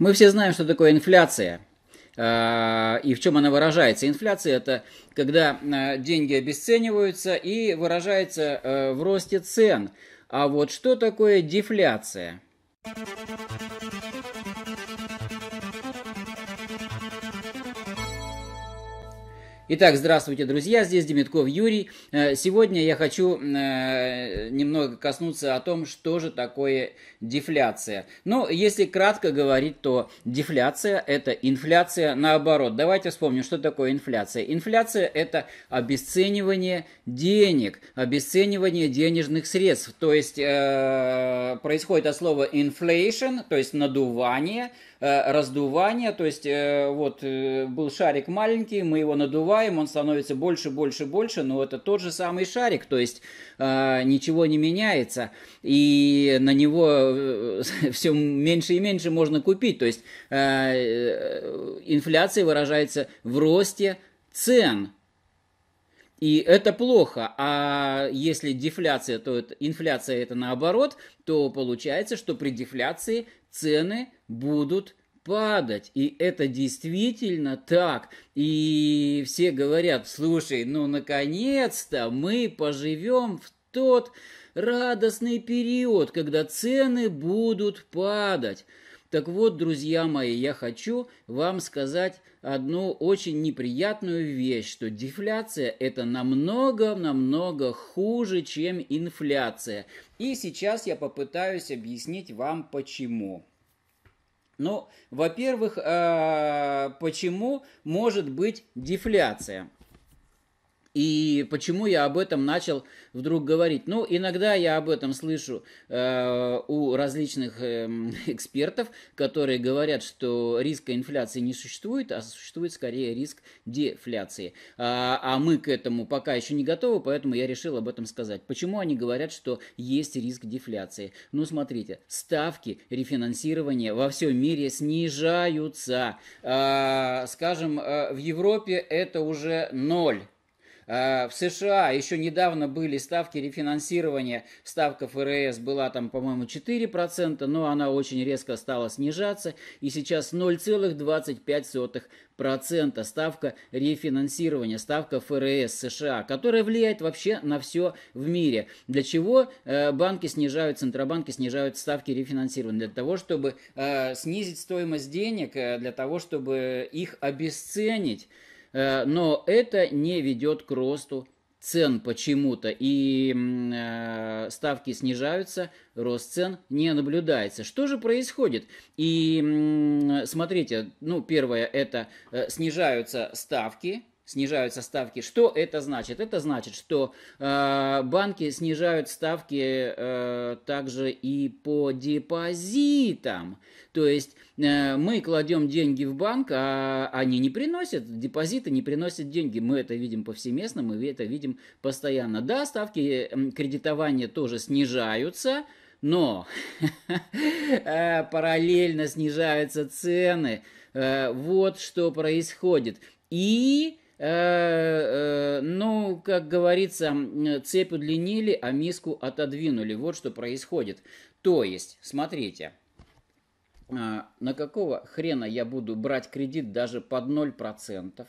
Мы все знаем, что такое инфляция а, и в чем она выражается. Инфляция это когда а, деньги обесцениваются и выражается а, в росте цен. А вот что такое дефляция? Итак, здравствуйте, друзья, здесь Демитков Юрий. Э, сегодня я хочу э, немного коснуться о том, что же такое дефляция. Ну, если кратко говорить, то дефляция – это инфляция наоборот. Давайте вспомним, что такое инфляция. Инфляция – это обесценивание денег, обесценивание денежных средств. То есть э, происходит от слова inflation, то есть надувание, раздувание. То есть вот был шарик маленький, мы его надували, покупаем, он становится больше, больше, больше, но это тот же самый шарик, то есть э, ничего не меняется, и на него э, все меньше и меньше можно купить, то есть э, э, инфляция выражается в росте цен, и это плохо. А если дефляция, то это, инфляция это наоборот, то получается, что при дефляции цены будут падать. И это действительно так. И все говорят, слушай, ну наконец-то мы поживем в тот радостный период, когда цены будут падать. Так вот, друзья мои, я хочу вам сказать одну очень неприятную вещь, что дефляция это намного-намного хуже, чем инфляция. И сейчас я попытаюсь объяснить вам почему. Ну, во-первых, а, почему может быть дефляция? И почему я об этом начал вдруг говорить? Ну, иногда я об этом слышу э, у различных э, экспертов, которые говорят, что риска инфляции не существует, а существует скорее риск дефляции. А, а мы к этому пока еще не готовы, поэтому я решил об этом сказать. Почему они говорят, что есть риск дефляции? Ну, смотрите, ставки рефинансирования во всем мире снижаются. Э, скажем, э, в Европе это уже ноль. А, в США еще недавно были ставки рефинансирования, ставка ФРС была там, по-моему, 4%, но она очень резко стала снижаться, и сейчас 0,25% ставка рефинансирования, ставка ФРС США, которая влияет вообще на все в мире. Для чего э, банки снижают, центробанки снижают ставки рефинансирования? Для того, чтобы э, снизить стоимость денег, э, для того, чтобы их обесценить. Э, но это не ведет к росту цен почему-то и э, ставки снижаются, рост цен не наблюдается. Что же происходит? И э, смотрите, ну первое это э, снижаются ставки, снижаются ставки. Что это значит? Это значит, что э, банки снижают ставки э, также и по депозитам. То есть э, мы кладем деньги в банк, а они не приносят, депозиты не приносят деньги. Мы это видим повсеместно, мы это видим постоянно. Да, ставки кредитования тоже снижаются, но э, параллельно снижаются цены. Э, вот что происходит. И Э, э, ну, как говорится, цепь удлинили, а миску отодвинули. Вот что происходит. То есть, смотрите, э, на какого хрена я буду брать кредит даже под 0%?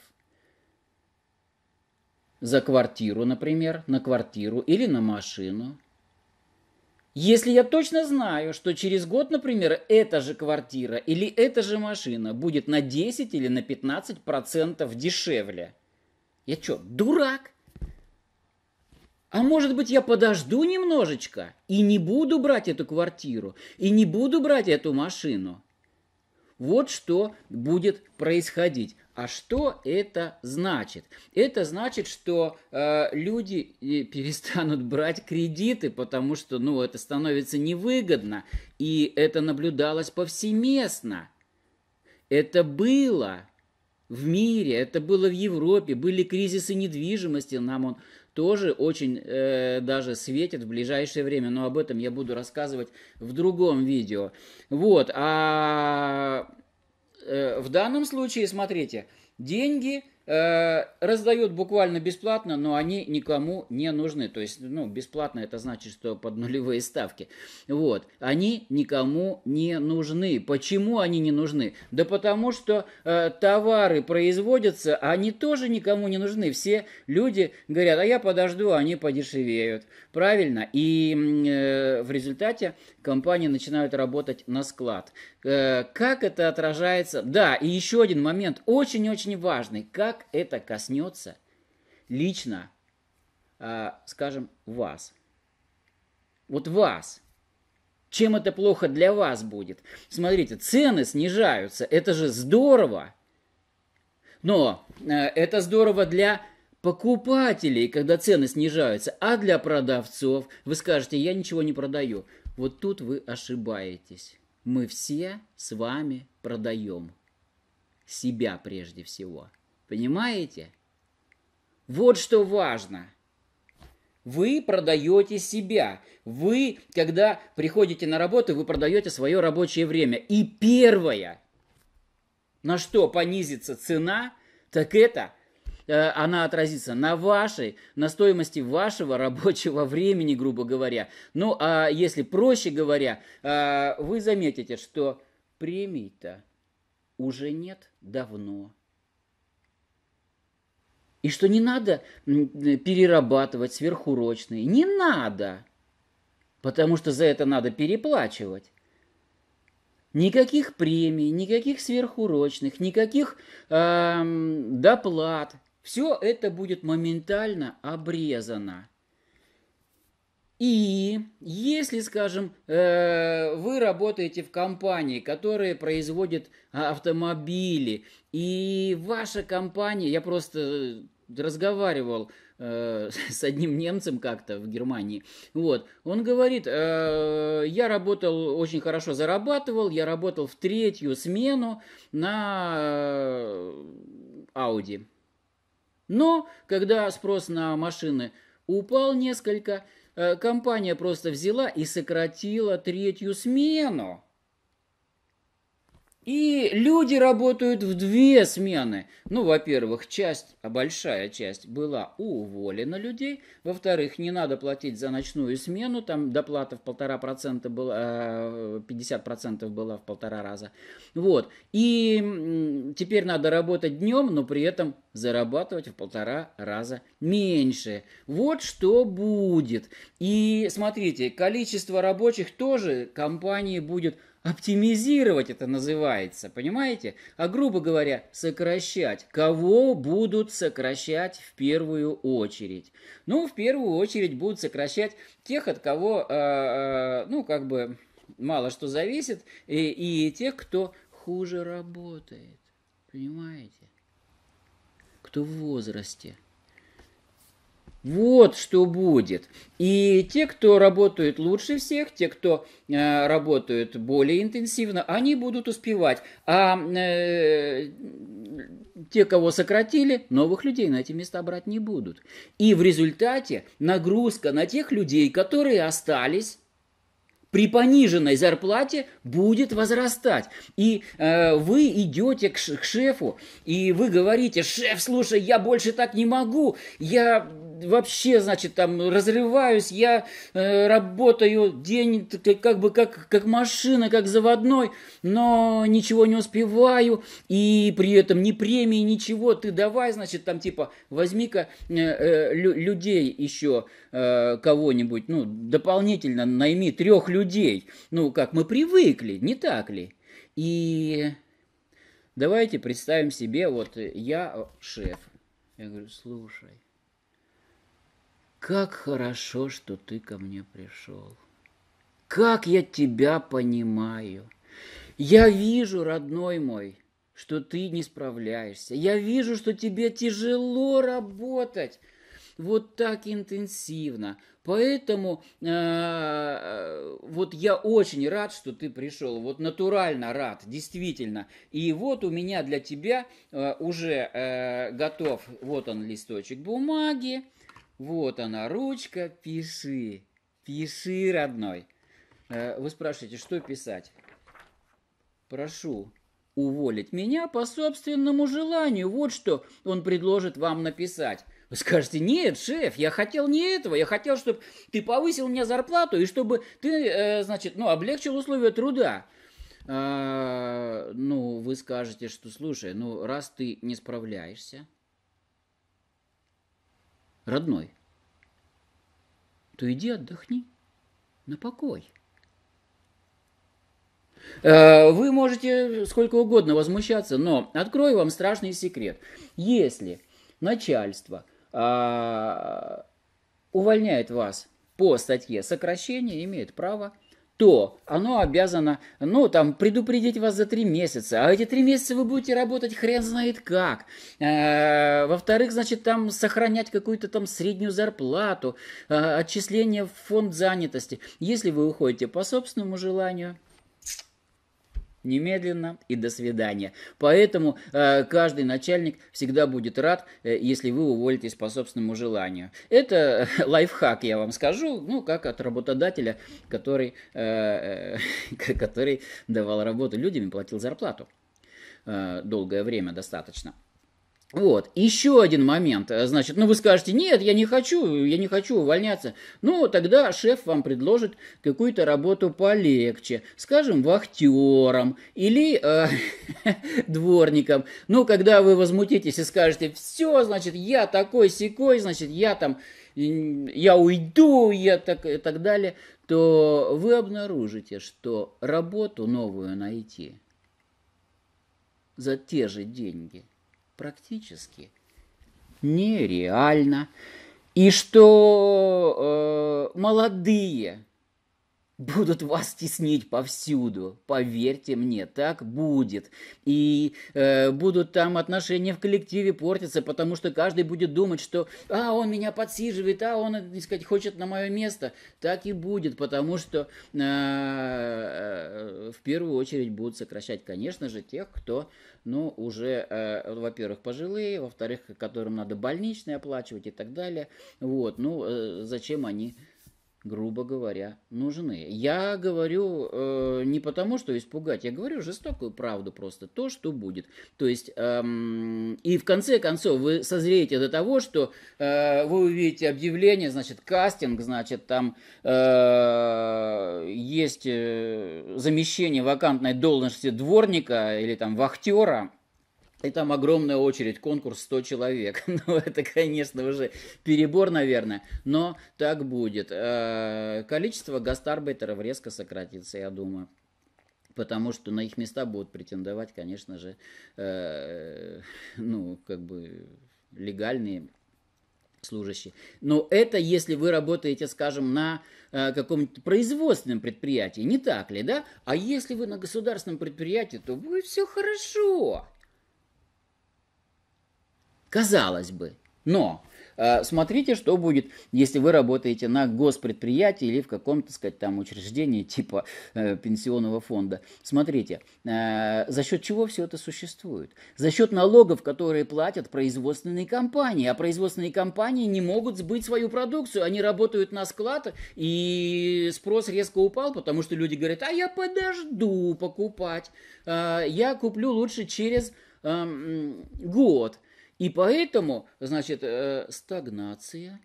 За квартиру, например, на квартиру или на машину. Если я точно знаю, что через год, например, эта же квартира или эта же машина будет на 10 или на 15% дешевле – я что, дурак? А может быть, я подожду немножечко и не буду брать эту квартиру, и не буду брать эту машину. Вот что будет происходить. А что это значит? Это значит, что э, люди э, перестанут брать кредиты, потому что ну, это становится невыгодно. И это наблюдалось повсеместно. Это было в мире, это было в Европе, были кризисы недвижимости, нам он тоже очень э, даже светит в ближайшее время, но об этом я буду рассказывать в другом видео. Вот, а э, в данном случае, смотрите, деньги э, раздают буквально бесплатно, но они никому не нужны. То есть, ну, бесплатно это значит, что под нулевые ставки. Вот. Они никому не нужны. Почему они не нужны? Да потому что э, товары производятся, а они тоже никому не нужны. Все люди говорят, а я подожду, а они подешевеют. Правильно? И э, в результате компании начинают работать на склад. Э, как это отражается? Да, и еще один момент. Очень-очень очень важный, как это коснется лично, а, скажем, вас. Вот вас. Чем это плохо для вас будет? Смотрите, цены снижаются, это же здорово. Но э, это здорово для покупателей, когда цены снижаются, а для продавцов вы скажете, я ничего не продаю. Вот тут вы ошибаетесь. Мы все с вами продаем себя прежде всего. Понимаете? Вот что важно. Вы продаете себя. Вы, когда приходите на работу, вы продаете свое рабочее время. И первое, на что понизится цена, так это э, она отразится на вашей, на стоимости вашего рабочего времени, грубо говоря. Ну, а если проще говоря, э, вы заметите, что премии-то уже нет давно. И что не надо э, перерабатывать сверхурочные. Не надо! Потому что за это надо переплачивать. Никаких премий, никаких сверхурочных, никаких эм, доплат. Все это будет моментально обрезано. И если, скажем, э, вы работаете в компании, которая производит а, автомобили, и ваша компания, я просто э, разговаривал э, с одним немцем как-то в Германии. Вот. Он говорит, я работал, очень хорошо зарабатывал, я работал в третью смену на Audi, Но, когда спрос на машины упал несколько, Э, компания просто взяла и сократила третью смену. И люди работают в две смены. Ну, во-первых, часть, а большая часть была уволена людей. Во-вторых, не надо платить за ночную смену. Там доплата в полтора процента была, 50 э, процентов была в полтора раза. Вот. И теперь надо работать днем, но при этом зарабатывать в полтора раза меньше. Вот что будет. И смотрите, количество рабочих тоже компании будет Оптимизировать это называется, понимаете? А грубо говоря, сокращать. Кого будут сокращать в первую очередь? Ну, в первую очередь будут сокращать тех, от кого, э, э ну, как бы мало что зависит, и, и тех, кто хуже работает. Понимаете? Кто в возрасте. Вот что будет. И те, кто работают лучше всех, те, кто э, работают более интенсивно, они будут успевать. А э, те, кого сократили, новых людей на эти места брать не будут. И в результате нагрузка на тех людей, которые остались, при пониженной зарплате будет возрастать. И э, вы идете к, к шефу, и вы говорите, шеф, слушай, я больше так не могу, я вообще, значит, там разрываюсь, я э, работаю день как бы как, как машина, как заводной, но ничего не успеваю, и при этом ни премии, ничего, ты давай, значит, там типа возьми-ка э, э, людей еще э, кого-нибудь, ну, дополнительно найми трех людей, ну, как мы привыкли, не так ли? И давайте представим себе, вот я шеф. Я говорю, слушай, как хорошо, что ты ко мне пришел. Как я тебя понимаю. Я вижу, родной мой, что ты не справляешься. Я вижу, что тебе тяжело работать вот так интенсивно. Поэтому э, вот я очень рад, что ты пришел, вот натурально рад, действительно. И вот у меня для тебя э, уже э, готов, вот он листочек бумаги, вот она, ручка, пиши. Пиши, родной. Э, вы спрашиваете, что писать? Прошу уволить меня по собственному желанию. Вот что он предложит вам написать. Вы скажете, нет, шеф, я хотел не этого, я хотел, чтобы ты повысил мне зарплату и чтобы ты, э, значит, ну, облегчил условия труда. А, ну, вы скажете, что, слушай, ну, раз ты не справляешься, родной, то иди отдохни на покой. Э, вы можете сколько угодно возмущаться, но открою вам страшный секрет. Если начальство а, увольняет вас по статье сокращения, имеет право то оно обязано, ну, там, предупредить вас за три месяца. А эти три месяца вы будете работать хрен знает как. А, во-вторых, значит, там сохранять какую-то там среднюю зарплату, а, отчисление в фонд занятости, если вы уходите по собственному желанию. Немедленно и до свидания. Поэтому э, каждый начальник всегда будет рад, э, если вы уволитесь по собственному желанию. Это э, лайфхак, я вам скажу, ну, как от работодателя, который, э, э, который давал работу людям и платил зарплату э, долгое время достаточно. Вот, еще один момент, э, значит, ну вы скажете, нет, я не хочу, я не хочу увольняться. Ну, тогда шеф вам предложит какую-то работу полегче, скажем, вахтером или э, дворником. Ну, когда вы возмутитесь и скажете, все, значит, я такой секой, значит, я там, я уйду, я так и так далее, то вы обнаружите, что работу новую найти за те же деньги – практически нереально. И что э, молодые будут вас теснить повсюду. Поверьте мне, так будет. И э, будут там отношения в коллективе портиться, потому что каждый будет думать, что «а, он меня подсиживает, а, он, так сказать, хочет на мое место». Так и будет, потому что э, э, в первую очередь будут сокращать, конечно же, тех, кто, ну, уже, э, во-первых, пожилые, во-вторых, которым надо больничные оплачивать и так далее. Вот, ну, э, зачем они грубо говоря, нужны. Я говорю э, не потому, что испугать, я говорю жестокую правду просто, то, что будет. То есть, эм, и в конце концов вы созреете до того, что э, вы увидите объявление, значит, кастинг, значит, там э, есть э, замещение вакантной должности дворника или там вахтера, и там огромная очередь, конкурс 100 человек. ну, это, конечно, уже перебор, наверное, но так будет. Э, количество гастарбайтеров резко сократится, я думаю. Потому что на их места будут претендовать, конечно же, э, ну, как бы легальные служащие. Но это если вы работаете, скажем, на э, каком-нибудь производственном предприятии, не так ли, да? А если вы на государственном предприятии, то будет все хорошо. Казалось бы, но э, смотрите, что будет, если вы работаете на госпредприятии или в каком-то, так сказать, там учреждении типа э, пенсионного фонда. Смотрите, э, за счет чего все это существует? За счет налогов, которые платят производственные компании. А производственные компании не могут сбыть свою продукцию. Они работают на склад, и спрос резко упал, потому что люди говорят, а я подожду покупать. Э, я куплю лучше через э, год. И поэтому, значит, э, стагнация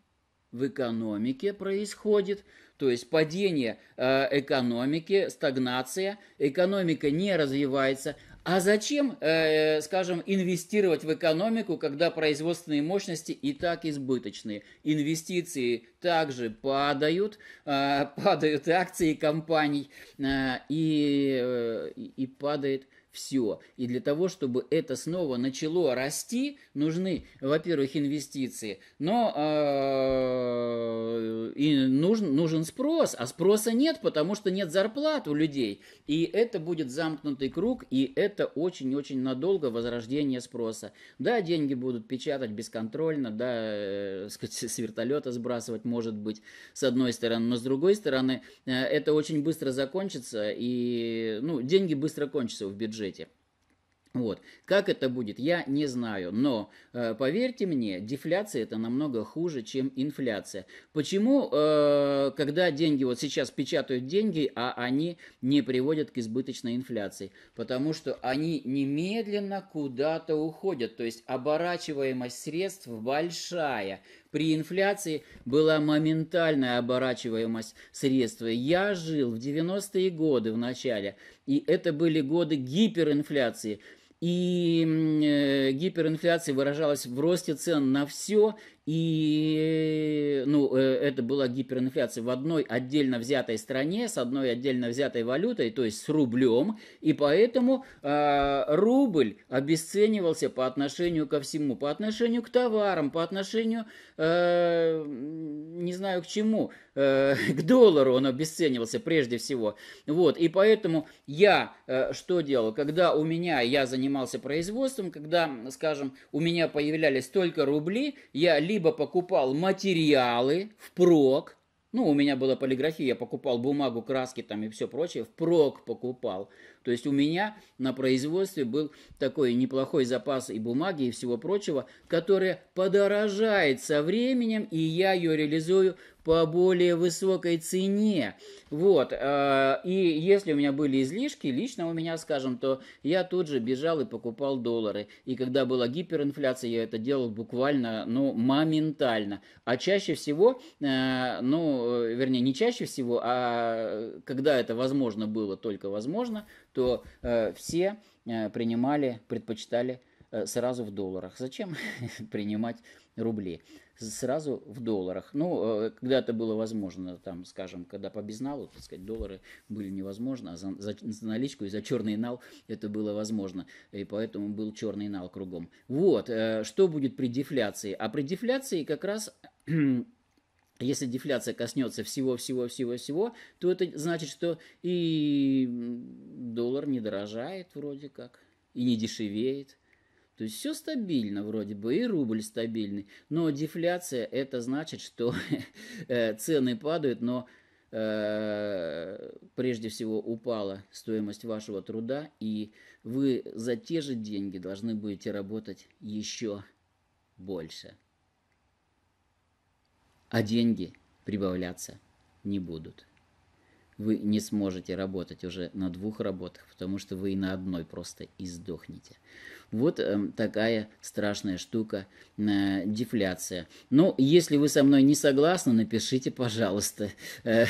в экономике происходит, то есть падение э, экономики, стагнация, экономика не развивается. А зачем, э, э скажем, инвестировать в экономику, когда производственные мощности и так избыточные? Инвестиции также падают, э, падают акции компаний э, и, э, и падает все. И для того, чтобы это снова начало расти, нужны, во-первых, инвестиции, но э, и нужен, нужен спрос, а спроса нет, потому что нет зарплат у людей. И это будет замкнутый круг, и это очень-очень надолго возрождение спроса. Да, деньги будут печатать бесконтрольно, да, э, сказать, с вертолета сбрасывать, может быть, с одной стороны, но с другой стороны, э, это очень быстро закончится, и ну, деньги быстро кончатся в бюджете бюджете. Вот. Как это будет, я не знаю, но э, поверьте мне, дефляция это намного хуже, чем инфляция. Почему, э, когда деньги вот сейчас печатают деньги, а они не приводят к избыточной инфляции? Потому что они немедленно куда-то уходят, то есть оборачиваемость средств большая. При инфляции была моментальная оборачиваемость средств. Я жил в 90-е годы в начале, и это были годы гиперинфляции. И э, гиперинфляция выражалась в росте цен на все, и ну, э, это была гиперинфляция в одной отдельно взятой стране, с одной отдельно взятой валютой, то есть с рублем. И поэтому э, рубль обесценивался по отношению ко всему, по отношению к товарам, по отношению, э, не знаю к чему, э, к доллару он обесценивался прежде всего. Вот, и поэтому я э, что делал? Когда у меня, я занимался производством, когда, скажем, у меня появлялись только рубли, я либо либо покупал материалы впрок, ну, у меня была полиграфия, я покупал бумагу, краски там и все прочее, впрок покупал. То есть у меня на производстве был такой неплохой запас и бумаги, и всего прочего, которая подорожает со временем, и я ее реализую по более высокой цене. Вот, э, и если у меня были излишки, лично у меня, скажем, то я тут же бежал и покупал доллары. И когда была гиперинфляция, я это делал буквально, ну, моментально. А чаще всего, э, ну, э, вернее, не чаще всего, а когда это возможно было, только возможно, то все принимали, предпочитали сразу в долларах. Зачем принимать рубли? сразу в долларах. Ну, э, когда это было возможно, там, скажем, когда по безналу, так сказать, доллары были невозможно, а за, за, за наличку и за черный нал это было возможно, и поэтому был черный нал кругом. Вот, э, что будет при дефляции? А при дефляции как раз если дефляция коснется всего-всего-всего-всего, то это значит, что и доллар не дорожает вроде как, и не дешевеет. То есть все стабильно вроде бы, и рубль стабильный. Но дефляция – это значит, что э, цены падают, но э, прежде всего упала стоимость вашего труда, и вы за те же деньги должны будете работать еще больше. А деньги прибавляться не будут вы не сможете работать уже на двух работах, потому что вы и на одной просто издохнете. Вот э, такая страшная штука э, дефляция. Ну, если вы со мной не согласны, напишите, пожалуйста. Э,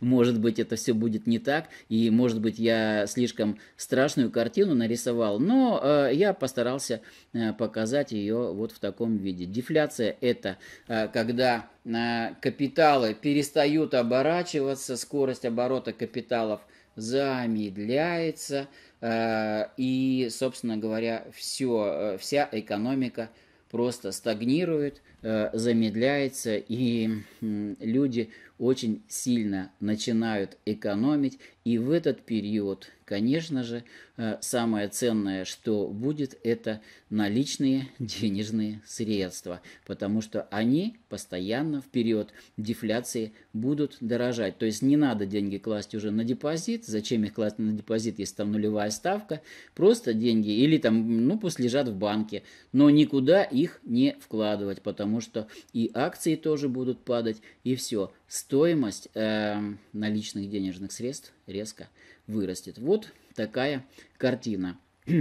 может быть, это все будет не так, и может быть, я слишком страшную картину нарисовал, но э, я постарался э, показать ее вот в таком виде. Дефляция – это э, когда э, капиталы перестают оборачиваться, скорость оборачивания оборота капиталов замедляется, э, и, собственно говоря, все, э, вся экономика просто стагнирует, Э, замедляется, и люди очень сильно начинают экономить. И в этот период, конечно же, э, самое ценное, что будет, это наличные денежные средства, потому что они постоянно в период дефляции будут дорожать. То есть не надо деньги класть уже на депозит. Зачем их класть на депозит, если там нулевая ставка? Просто деньги или там, ну пусть лежат в банке, но никуда их не вкладывать, потому потому что и акции тоже будут падать, и все. Стоимость э, наличных денежных средств резко вырастет. Вот такая картина.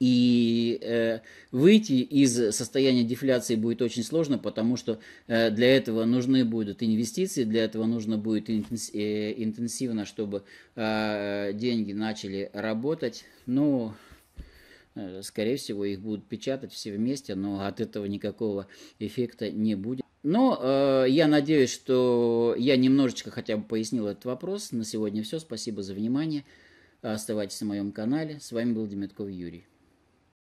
И э, выйти из состояния дефляции будет очень сложно, потому что э, для этого нужны будут инвестиции, для этого нужно будет э, интенсивно, чтобы э, деньги начали работать. Ну, Э, скорее всего, их будут печатать все вместе, но от этого никакого эффекта не будет. Но э, я надеюсь, что я немножечко хотя бы пояснил этот вопрос. На сегодня все. Спасибо за внимание. Оставайтесь на моем канале. С вами был Демятков Юрий.